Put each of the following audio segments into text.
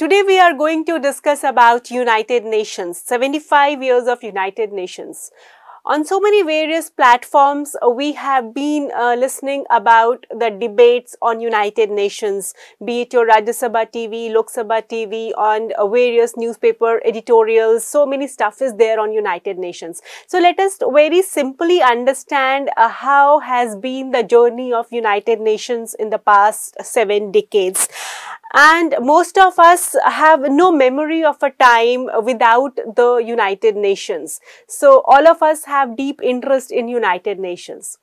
Today we are going to discuss about United Nations, 75 years of United Nations. On so many various platforms, uh, we have been uh, listening about the debates on United Nations, be it your Rajya Sabha TV, Lok Sabha TV, on uh, various newspaper editorials. So many stuff is there on United Nations. So let us very simply understand uh, how has been the journey of United Nations in the past seven decades. And most of us have no memory of a time without the United Nations. So all of us have deep interest in United Nations.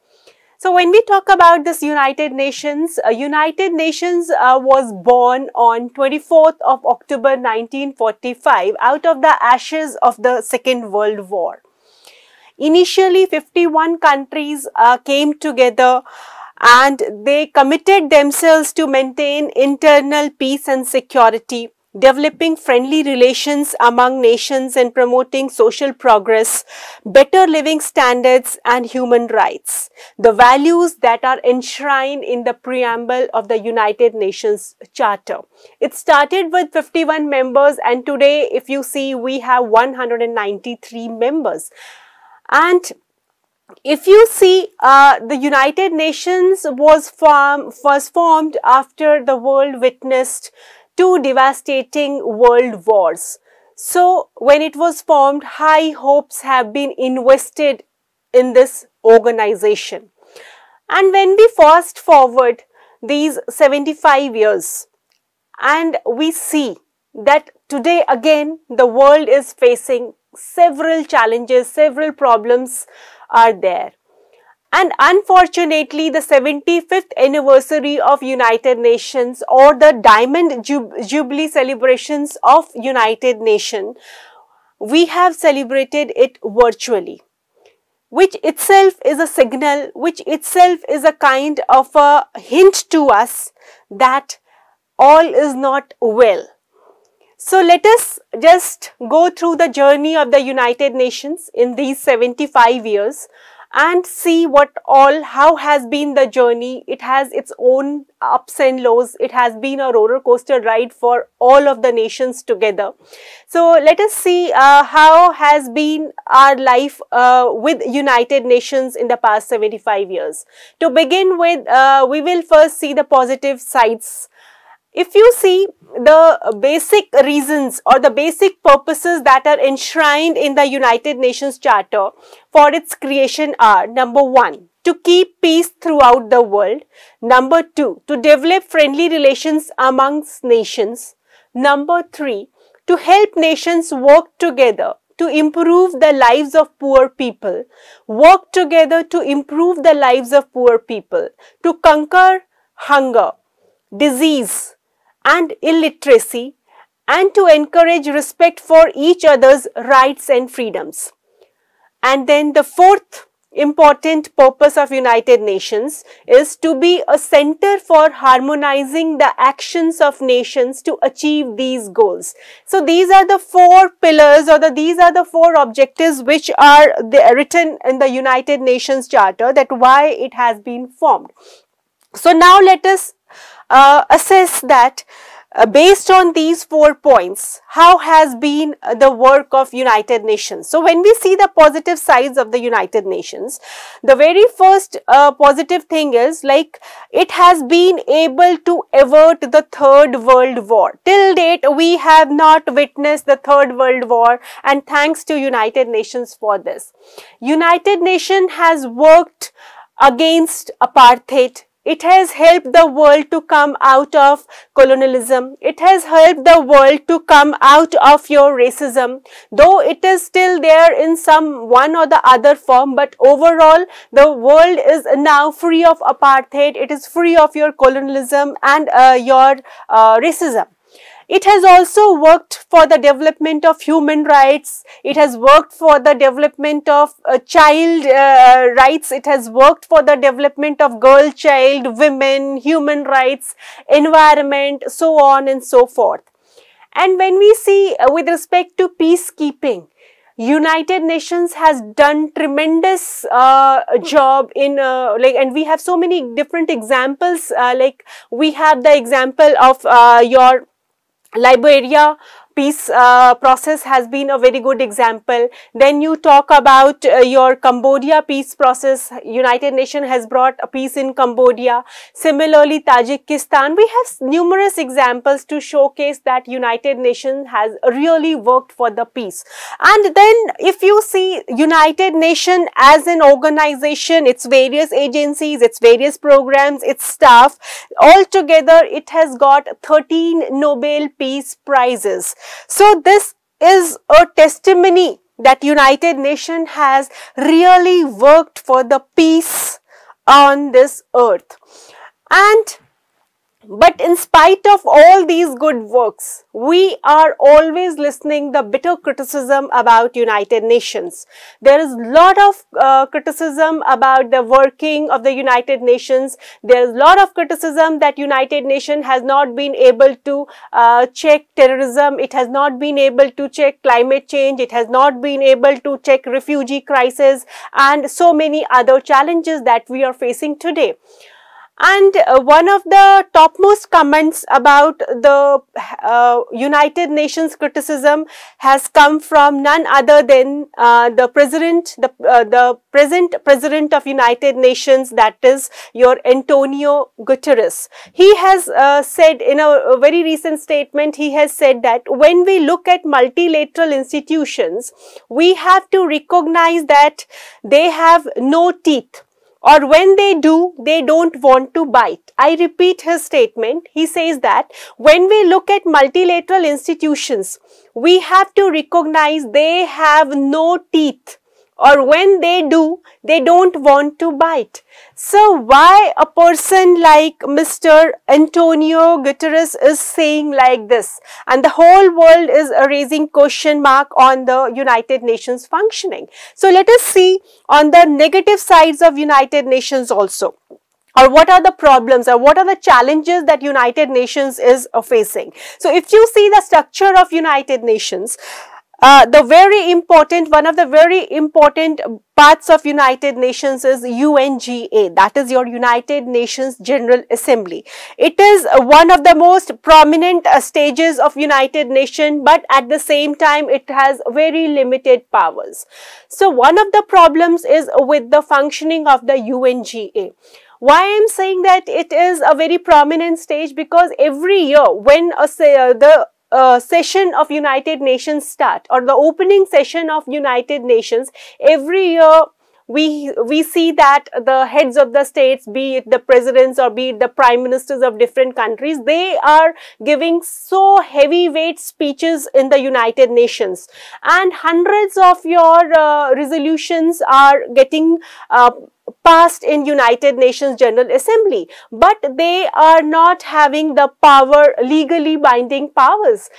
So when we talk about this United Nations, uh, United Nations uh, was born on 24th of October 1945 out of the ashes of the Second World War. Initially, 51 countries uh, came together and they committed themselves to maintain internal peace and security, developing friendly relations among nations and promoting social progress, better living standards and human rights, the values that are enshrined in the preamble of the United Nations Charter. It started with 51 members and today if you see we have 193 members. And if you see, uh, the United Nations was, form, was formed after the world witnessed two devastating world wars. So, when it was formed, high hopes have been invested in this organization. And when we fast forward these 75 years and we see that today again the world is facing several challenges, several problems are there. And unfortunately, the 75th anniversary of United Nations or the Diamond Jub Jubilee celebrations of United Nation, we have celebrated it virtually, which itself is a signal, which itself is a kind of a hint to us that all is not well so, let us just go through the journey of the United Nations in these 75 years and see what all, how has been the journey. It has its own ups and lows. It has been a roller coaster ride for all of the nations together. So, let us see uh, how has been our life uh, with United Nations in the past 75 years. To begin with, uh, we will first see the positive sides if you see the basic reasons or the basic purposes that are enshrined in the United Nations Charter for its creation are number one, to keep peace throughout the world. Number two, to develop friendly relations amongst nations. Number three, to help nations work together to improve the lives of poor people, work together to improve the lives of poor people, to conquer hunger, disease, and illiteracy and to encourage respect for each other's rights and freedoms. And then the fourth important purpose of United Nations is to be a center for harmonizing the actions of nations to achieve these goals. So, these are the four pillars or the, these are the four objectives which are the, written in the United Nations Charter that why it has been formed. So, now let us uh, assess that uh, based on these four points, how has been uh, the work of United Nations? So, when we see the positive sides of the United Nations, the very first uh, positive thing is like it has been able to avert the third world war. Till date, we have not witnessed the third world war and thanks to United Nations for this. United Nations has worked against apartheid it has helped the world to come out of colonialism. It has helped the world to come out of your racism. Though it is still there in some one or the other form, but overall the world is now free of apartheid. It is free of your colonialism and uh, your uh, racism. It has also worked for the development of human rights. It has worked for the development of uh, child uh, rights. It has worked for the development of girl, child, women, human rights, environment, so on and so forth. And when we see uh, with respect to peacekeeping, United Nations has done tremendous uh, job in uh, like and we have so many different examples uh, like we have the example of uh, your Liberia peace uh, process has been a very good example. Then you talk about uh, your Cambodia peace process. United Nations has brought a peace in Cambodia. Similarly, Tajikistan, we have numerous examples to showcase that United Nations has really worked for the peace. And then if you see United Nations as an organization, its various agencies, its various programs, its staff, altogether it has got 13 Nobel Peace Prizes. So this is a testimony that United Nation has really worked for the peace on this earth. And but in spite of all these good works, we are always listening the bitter criticism about United Nations. There is lot of uh, criticism about the working of the United Nations. There is lot of criticism that United Nations has not been able to uh, check terrorism. It has not been able to check climate change. It has not been able to check refugee crisis and so many other challenges that we are facing today. And uh, one of the topmost comments about the uh, United Nations criticism has come from none other than uh, the president, the, uh, the present president of United Nations, that is your Antonio Guterres. He has uh, said in a, a very recent statement, he has said that when we look at multilateral institutions, we have to recognize that they have no teeth or when they do, they don't want to bite. I repeat his statement. He says that when we look at multilateral institutions, we have to recognize they have no teeth or when they do, they don't want to bite. So why a person like Mr. Antonio Guterres is saying like this and the whole world is raising question mark on the United Nations functioning. So let us see on the negative sides of United Nations also or what are the problems or what are the challenges that United Nations is facing. So if you see the structure of United Nations, uh, the very important, one of the very important parts of United Nations is UNGA, that is your United Nations General Assembly. It is one of the most prominent uh, stages of United Nations, but at the same time, it has very limited powers. So, one of the problems is with the functioning of the UNGA. Why I am saying that it is a very prominent stage because every year when a, uh, the uh, session of United Nations start or the opening session of United Nations every year we, we see that the heads of the states, be it the presidents or be it the prime ministers of different countries, they are giving so heavyweight speeches in the United Nations. And hundreds of your uh, resolutions are getting uh, passed in United Nations General Assembly, but they are not having the power, legally binding powers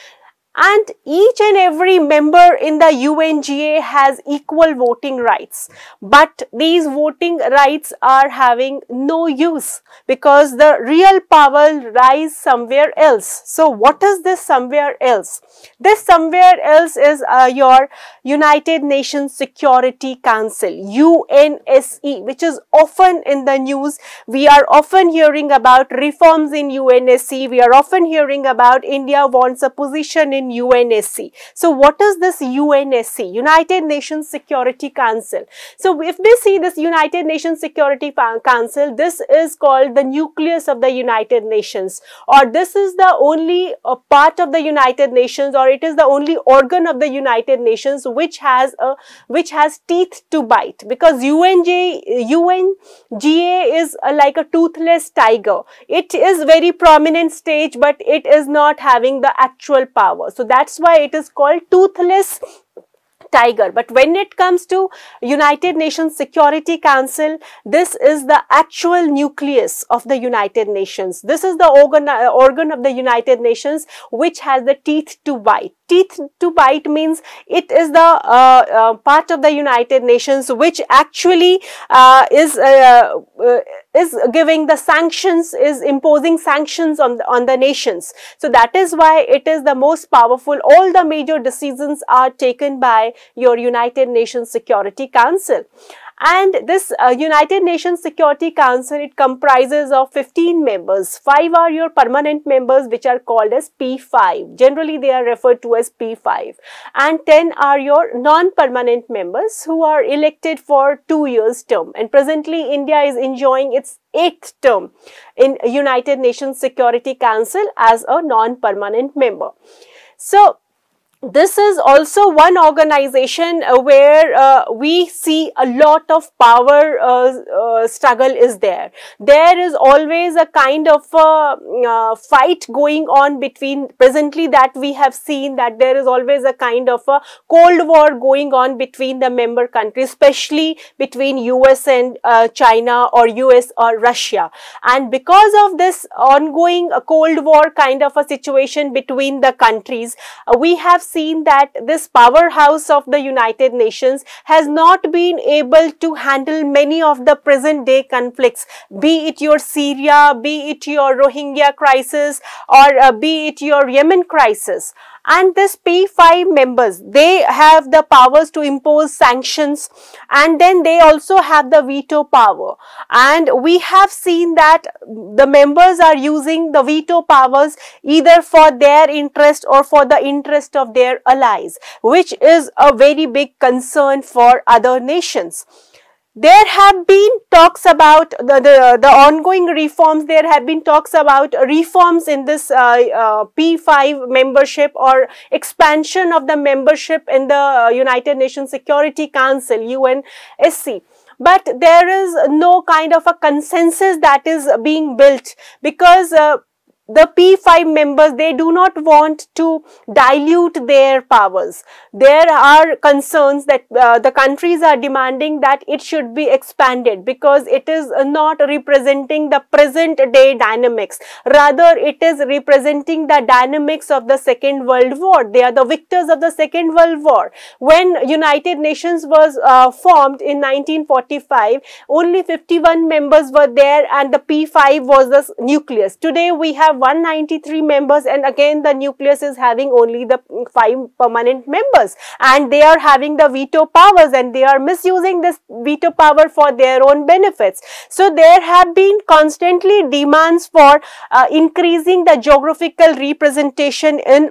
and each and every member in the UNGA has equal voting rights. But these voting rights are having no use because the real power lies somewhere else. So what is this somewhere else? This somewhere else is uh, your United Nations Security Council, UNSE, which is often in the news. We are often hearing about reforms in UNSE. We are often hearing about India wants a position in UNSC. So what is this UNSC? United Nations Security Council. So if we see this United Nations Security Council, this is called the nucleus of the United Nations or this is the only uh, part of the United Nations or it is the only organ of the United Nations which has a which has teeth to bite because UNJ, UNGA is like a toothless tiger. It is very prominent stage but it is not having the actual power. So that's why it is called toothless tiger. But when it comes to United Nations Security Council, this is the actual nucleus of the United Nations. This is the organ, uh, organ of the United Nations which has the teeth to bite. Teeth to bite means it is the uh, uh, part of the United Nations which actually uh, is uh, uh, is giving the sanctions, is imposing sanctions on the, on the nations. So that is why it is the most powerful. All the major decisions are taken by your United Nations Security Council. And this uh, United Nations Security Council, it comprises of 15 members. Five are your permanent members, which are called as P5. Generally, they are referred to as P5. And 10 are your non-permanent members who are elected for two years term. And presently, India is enjoying its eighth term in United Nations Security Council as a non-permanent member. So, this is also one organization uh, where uh, we see a lot of power uh, uh struggle is there. There is always a kind of a, uh, mm, uh, fight going on between presently that we have seen that there is always a kind of a cold war going on between the member countries, especially between US and China or US or Russia. And because of this ongoing cold war kind of a situation between the countries, we have seen that this powerhouse of the United Nations has not been able to handle many of the present day conflicts, be it your Syria, be it your Rohingya crisis or uh, be it your Yemen crisis and this P5 members, they have the powers to impose sanctions and then they also have the veto power. And we have seen that the members are using the veto powers either for their interest or for the interest of their allies, which is a very big concern for other nations there have been talks about the, the, the, ongoing reforms, there have been talks about reforms in this uh, uh, P5 membership or expansion of the membership in the uh, United Nations Security Council, UNSC but there is no kind of a consensus that is being built because uh, the P5 members, they do not want to dilute their powers. There are concerns that uh, the countries are demanding that it should be expanded because it is not representing the present day dynamics. Rather, it is representing the dynamics of the Second World War. They are the victors of the Second World War. When United Nations was uh, formed in 1945, only 51 members were there and the P5 was the nucleus. Today, we have 193 members and again the nucleus is having only the five permanent members and they are having the veto powers and they are misusing this veto power for their own benefits. So, there have been constantly demands for uh, increasing the geographical representation in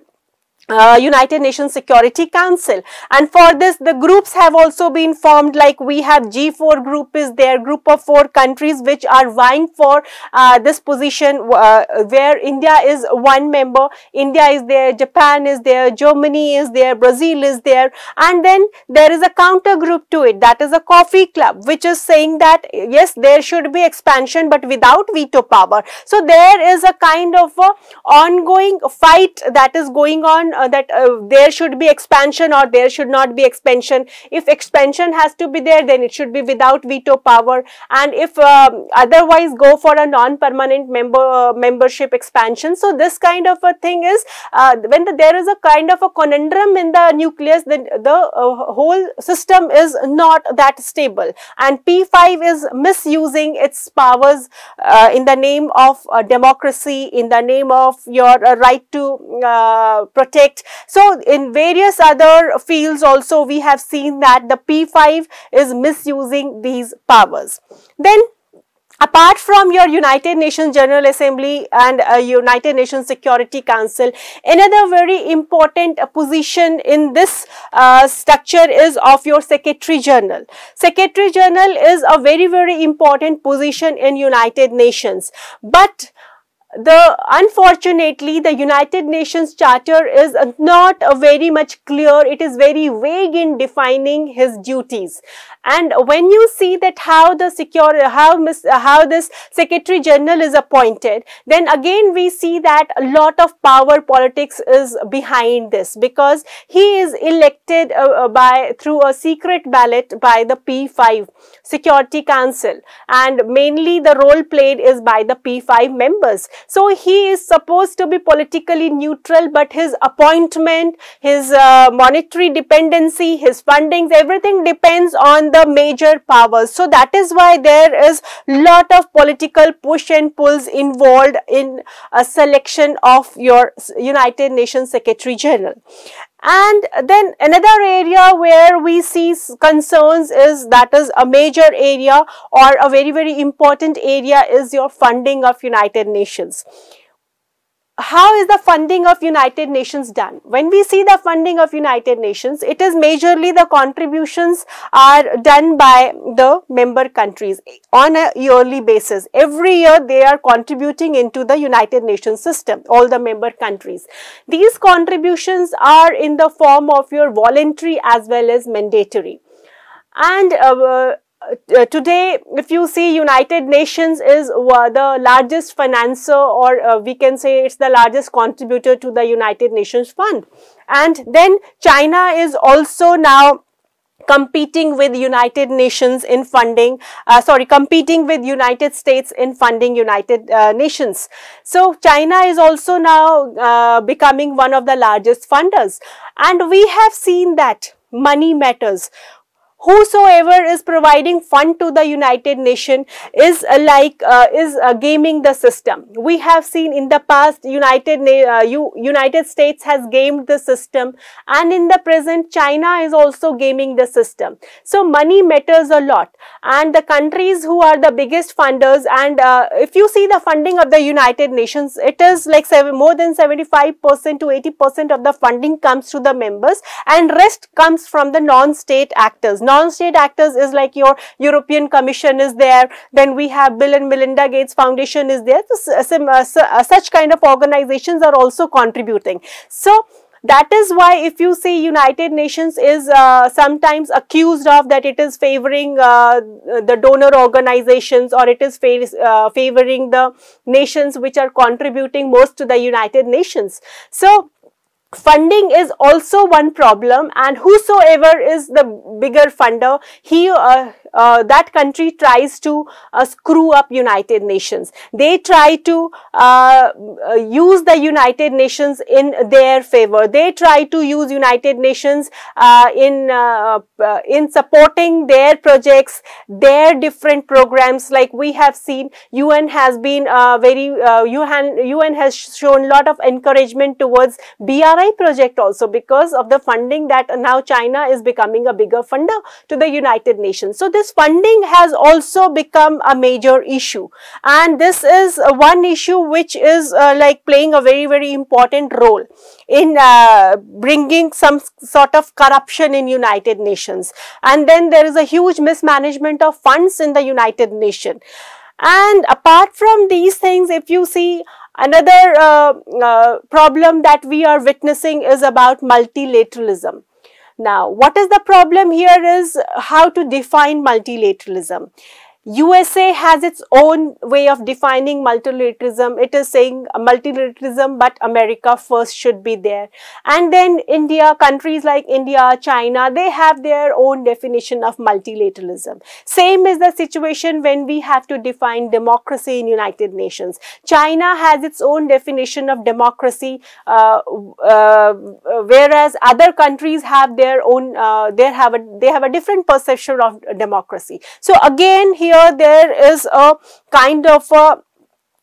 uh, United Nations Security Council. And for this, the groups have also been formed like we have G4 group is there, group of four countries which are vying for uh, this position uh, where India is one member. India is there, Japan is there, Germany is there, Brazil is there. And then there is a counter group to it that is a coffee club which is saying that yes, there should be expansion but without veto power. So there is a kind of a ongoing fight that is going on uh, that uh, there should be expansion or there should not be expansion. If expansion has to be there, then it should be without veto power. And if um, otherwise go for a non-permanent member uh, membership expansion. So this kind of a thing is uh, when the, there is a kind of a conundrum in the nucleus, then the uh, whole system is not that stable. And P5 is misusing its powers in the name of democracy, in the name of your right to protect so, in various other fields also we have seen that the P5 is misusing these powers. Then apart from your United Nations General Assembly and uh, United Nations Security Council, another very important position in this uh, structure is of your Secretary General. Secretary General is a very, very important position in United Nations. But the unfortunately the united nations charter is not very much clear it is very vague in defining his duties and when you see that how the secure, how, how this secretary general is appointed, then again we see that a lot of power politics is behind this because he is elected uh, uh by through a secret ballot by the P5 Security Council and mainly the role played is by the P5 members. So he is supposed to be politically neutral but his appointment, his uh, monetary dependency, his fundings, everything depends on the the major powers. So that is why there is lot of political push and pulls involved in a selection of your United Nations Secretary General. And then another area where we see concerns is that is a major area or a very, very important area is your funding of United Nations how is the funding of United Nations done? When we see the funding of United Nations, it is majorly the contributions are done by the member countries on a yearly basis. Every year they are contributing into the United Nations system, all the member countries. These contributions are in the form of your voluntary as well as mandatory. And uh, uh, today, if you see United Nations is uh, the largest financier or uh, we can say it's the largest contributor to the United Nations Fund. And then China is also now competing with United Nations in funding, uh, sorry, competing with United States in funding United uh, Nations. So, China is also now uh, becoming one of the largest funders and we have seen that money matters whosoever is providing fund to the United Nation is uh, like uh, is uh, gaming the system. We have seen in the past United uh, United States has gamed the system and in the present China is also gaming the system. So money matters a lot and the countries who are the biggest funders and uh, if you see the funding of the United Nations it is like seven, more than 75% to 80% of the funding comes to the members and rest comes from the non-state actors Non-state actors is like your European Commission is there. Then we have Bill and Melinda Gates Foundation is there. So, some, uh, so, uh, such kind of organizations are also contributing. So, that is why if you see United Nations is uh, sometimes accused of that it is favoring uh, the donor organizations or it is uh, favoring the nations which are contributing most to the United Nations. So, funding is also one problem and whosoever is the bigger funder he uh, uh, that country tries to uh, screw up united nations they try to uh, uh, use the united nations in their favor they try to use united nations uh, in in supporting their projects their different programs like we have seen un has been very un un has shown lot of encouragement towards br SRI project also because of the funding that now China is becoming a bigger funder to the United Nations. So this funding has also become a major issue and this is one issue which is uh, like playing a very very important role in uh, bringing some sort of corruption in United Nations and then there is a huge mismanagement of funds in the United Nations. And apart from these things, if you see Another uh, uh, problem that we are witnessing is about multilateralism. Now, what is the problem here is how to define multilateralism. USA has its own way of defining multilateralism. It is saying multilateralism, but America first should be there. And then India, countries like India, China, they have their own definition of multilateralism. Same is the situation when we have to define democracy in United Nations. China has its own definition of democracy, uh, uh, whereas other countries have their own, uh, they have a, they have a different perception of democracy. So again, here here there is a kind of a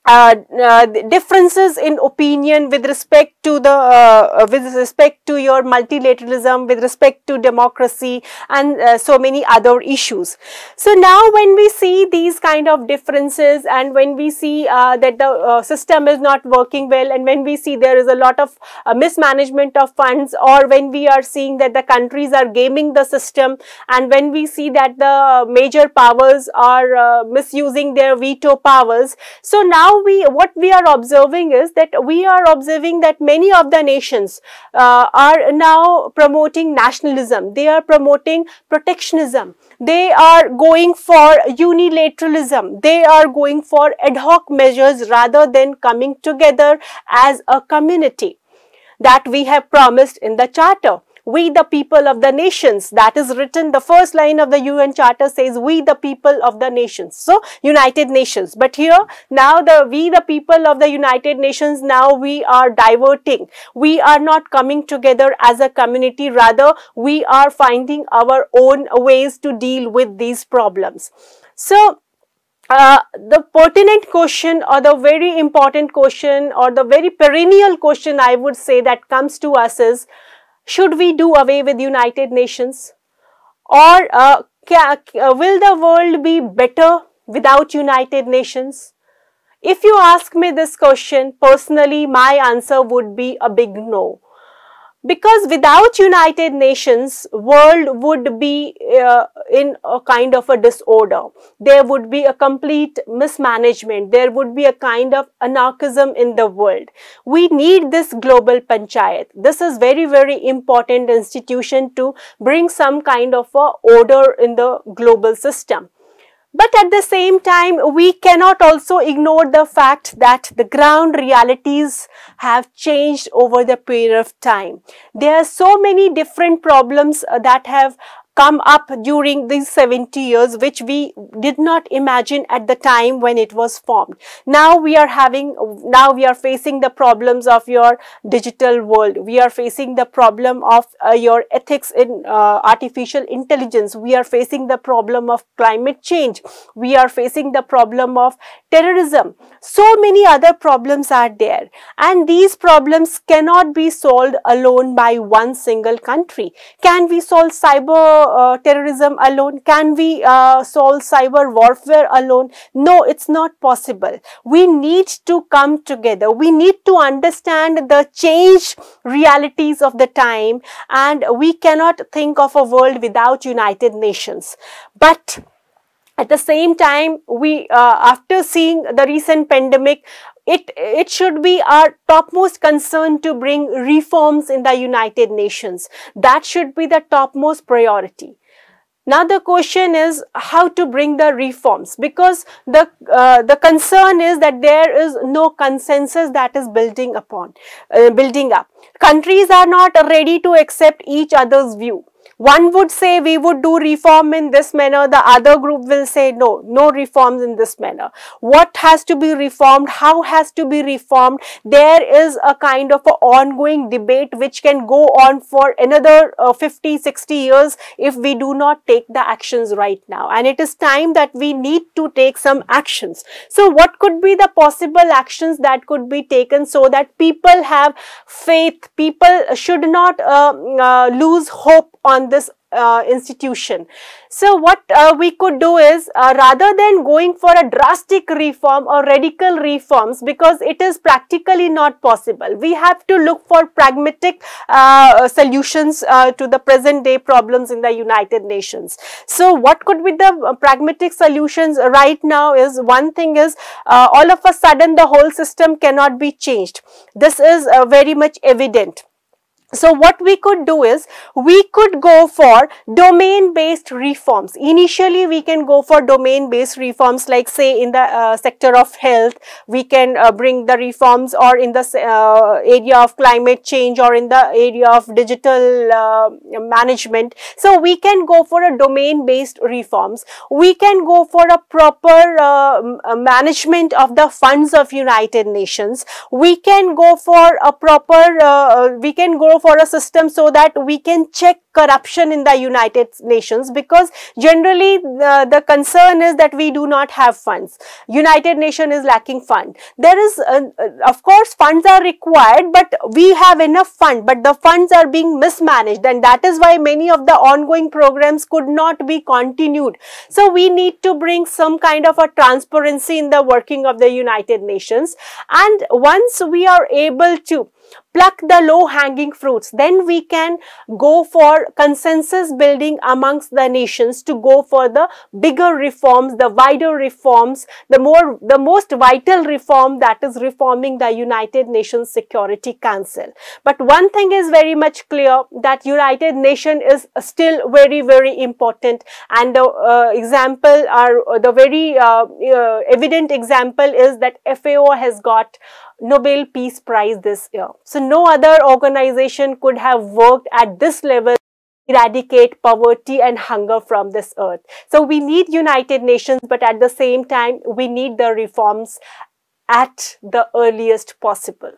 uh, uh, differences in opinion with respect to the uh, uh, with respect to your multilateralism with respect to democracy and uh, so many other issues so now when we see these kind of differences and when we see uh, that the system is not working well and when we see there is a lot of mismanagement of funds or when we are seeing that the countries are gaming the system and when we see that the major powers are misusing their veto powers so now now we what we are observing is that we are observing that many of the nations uh, are now promoting nationalism they are promoting protectionism they are going for unilateralism they are going for ad hoc measures rather than coming together as a community that we have promised in the charter we the people of the nations. That is written, the first line of the UN Charter says, we the people of the nations. So, United Nations. But here, now the we the people of the United Nations, now we are diverting. We are not coming together as a community. Rather, we are finding our own ways to deal with these problems. So, uh, the pertinent question or the very important question or the very perennial question I would say that comes to us is should we do away with United Nations? Or uh, uh, will the world be better without United Nations? If you ask me this question, personally, my answer would be a big no because without United Nations, world would be uh, in a kind of a disorder. There would be a complete mismanagement. There would be a kind of anarchism in the world. We need this global panchayat. This is very, very important institution to bring some kind of a order in the global system. But at the same time, we cannot also ignore the fact that the ground realities have changed over the period of time. There are so many different problems uh, that have come up during these 70 years which we did not imagine at the time when it was formed. Now we are having, now we are facing the problems of your digital world. We are facing the problem of uh, your ethics in uh, artificial intelligence. We are facing the problem of climate change. We are facing the problem of terrorism. So many other problems are there and these problems cannot be solved alone by one single country. Can we solve cyber uh, terrorism alone? Can we uh, solve cyber warfare alone? No, it's not possible. We need to come together. We need to understand the change realities of the time and we cannot think of a world without United Nations. But at the same time we uh, after seeing the recent pandemic it it should be our topmost concern to bring reforms in the united nations that should be the topmost priority now the question is how to bring the reforms because the uh, the concern is that there is no consensus that is building upon uh, building up countries are not ready to accept each other's view one would say we would do reform in this manner, the other group will say no, no reforms in this manner. What has to be reformed, how has to be reformed, there is a kind of ongoing debate which can go on for another uh, 50, 60 years if we do not take the actions right now. And it is time that we need to take some actions. So what could be the possible actions that could be taken so that people have faith, people should not uh, uh, lose hope on on this uh, institution. So what uh, we could do is uh, rather than going for a drastic reform or radical reforms because it is practically not possible. We have to look for pragmatic uh, solutions uh, to the present day problems in the United Nations. So what could be the uh, pragmatic solutions right now is one thing is all of a sudden the whole system cannot be changed. This is very much evident. So what we could do is we could go for domain based reforms. Initially we can go for domain based reforms like say in the uh, sector of health we can uh, bring the reforms or in the uh, area of climate change or in the area of digital uh, management. So we can go for a domain based reforms. We can go for a proper um, management of the funds of United Nations. We can go for a proper uh, we can go for a system so that we can check corruption in the United Nations because generally the, uh, the concern is that we do not have funds. United Nations is lacking fund. There is, uh, uh, of course, funds are required, but we have enough fund, but the funds are being mismanaged and that is why many of the ongoing programs could not be continued. So we need to bring some kind of a transparency in the working of the United Nations and once we are able to pluck the low hanging fruits. Then we can go for consensus building amongst the nations to go for the bigger reforms, the wider reforms, the more, the most vital reform that is reforming the United Nations Security Council. But one thing is very much clear that United Nation is still very, very important. And the uh, example are the very uh, uh, evident example is that FAO has got Nobel Peace Prize this year. So no other organization could have worked at this level eradicate poverty and hunger from this earth. So we need United Nations, but at the same time, we need the reforms at the earliest possible.